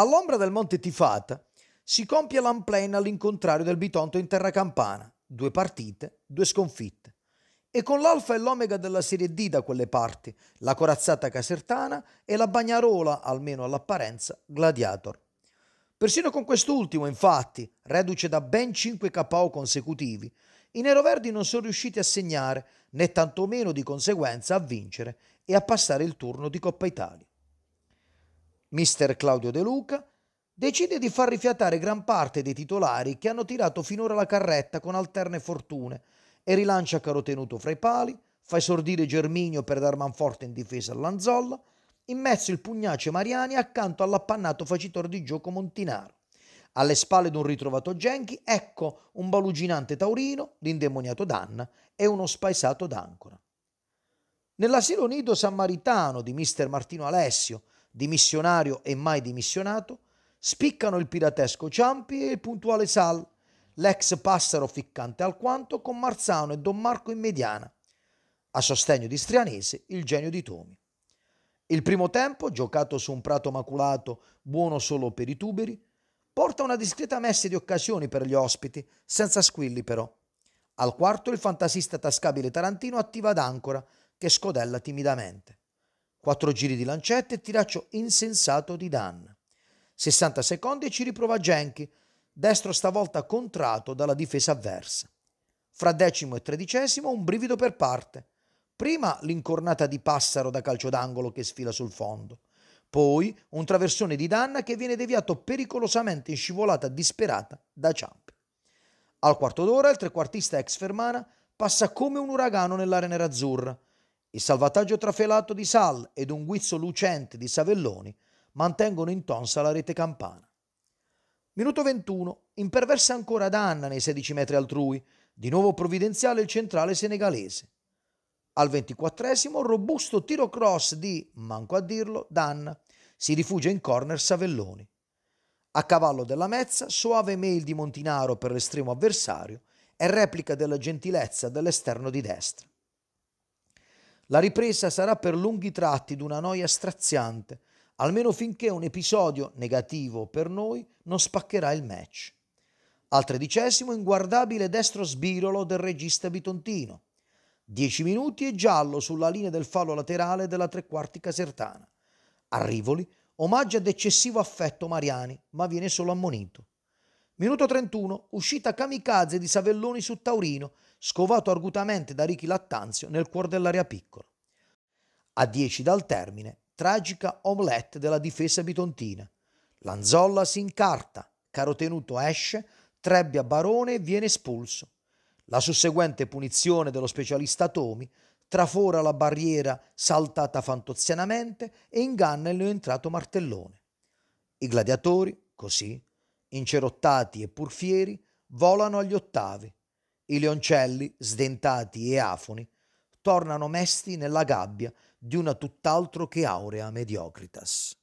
All'ombra del monte Tifata si compie l'unplane all'incontrario del Bitonto in terra campana, due partite, due sconfitte. E con l'alfa e l'omega della Serie D da quelle parti, la corazzata casertana e la bagnarola, almeno all'apparenza, gladiator. Persino con quest'ultimo, infatti, reduce da ben 5 KO consecutivi, i neroverdi non sono riusciti a segnare, né tantomeno di conseguenza a vincere e a passare il turno di Coppa Italia. Mister Claudio De Luca decide di far rifiatare gran parte dei titolari che hanno tirato finora la carretta con alterne fortune e rilancia Carotenuto fra i pali, fa esordire Germinio per dar manforte in difesa all'Anzolla, in mezzo il pugnace Mariani accanto all'appannato facitore di gioco Montinaro. Alle spalle di un ritrovato Genchi, ecco un baluginante taurino, l'indemoniato Danna e uno spaesato d'Ancora. Nell'asilo nido sammaritano di mister Martino Alessio, dimissionario e mai dimissionato, spiccano il piratesco Ciampi e il puntuale Sal, l'ex passero ficcante alquanto con Marzano e Don Marco in mediana, a sostegno di Strianese il genio di Tomi. Il primo tempo, giocato su un prato maculato buono solo per i tuberi, porta una discreta messa di occasioni per gli ospiti, senza squilli però. Al quarto il fantasista tascabile Tarantino attiva ad ancora, che scodella timidamente. 4 giri di lancette e tiraccio insensato di Dan. 60 secondi e ci riprova Genki, destro stavolta contrato dalla difesa avversa. Fra decimo e tredicesimo un brivido per parte. Prima l'incornata di Passaro da calcio d'angolo che sfila sul fondo. Poi un traversone di Danna che viene deviato pericolosamente in scivolata disperata da Ciampi. Al quarto d'ora il trequartista ex Fermana passa come un uragano nell'area nerazzurra, il salvataggio trafelato di Sal ed un guizzo lucente di Savelloni mantengono intonsa la rete campana. Minuto 21, imperversa ancora Danna nei 16 metri altrui, di nuovo provvidenziale il centrale senegalese. Al 24 robusto tiro cross di, manco a dirlo, Danna, si rifugia in corner Savelloni. A cavallo della mezza, soave mail di Montinaro per l'estremo avversario e replica della gentilezza dell'esterno di destra. La ripresa sarà per lunghi tratti d'una noia straziante, almeno finché un episodio negativo per noi non spaccherà il match. Al tredicesimo inguardabile destro sbirolo del regista bitontino. Dieci minuti e giallo sulla linea del fallo laterale della tre quarti casertana. Arrivoli omaggia ad eccessivo affetto Mariani, ma viene solo ammonito. Minuto 31, uscita kamikaze di Savelloni su Taurino, scovato argutamente da Ricky Lattanzio nel cuor dell'area piccola. A 10 dal termine, tragica omelette della difesa bitontina. Lanzolla si incarta, carotenuto esce, Trebbia Barone viene espulso. La susseguente punizione dello specialista Tomi trafora la barriera saltata fantozianamente e inganna il neoentrato Martellone. I gladiatori, così, incerottati e pur fieri, volano agli ottavi, i leoncelli, sdentati e afoni, tornano mesti nella gabbia di una tutt'altro che aurea mediocritas.